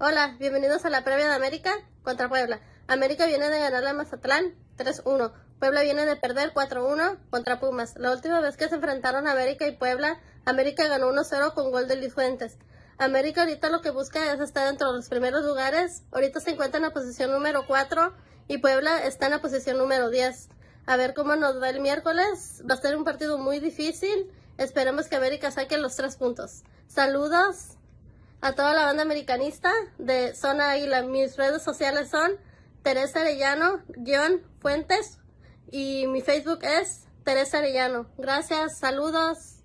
Hola, bienvenidos a la previa de América contra Puebla. América viene de ganar la Mazatlán 3-1. Puebla viene de perder 4-1 contra Pumas. La última vez que se enfrentaron América y Puebla, América ganó 1-0 con gol de Luis Fuentes. América ahorita lo que busca es estar dentro de los primeros lugares. Ahorita se encuentra en la posición número 4 y Puebla está en la posición número 10. A ver cómo nos va el miércoles. Va a ser un partido muy difícil. Esperemos que América saque los tres puntos. Saludos a toda la banda americanista de Zona Águila. Mis redes sociales son Teresa Arellano, Fuentes y mi Facebook es Teresa Arellano. Gracias, saludos.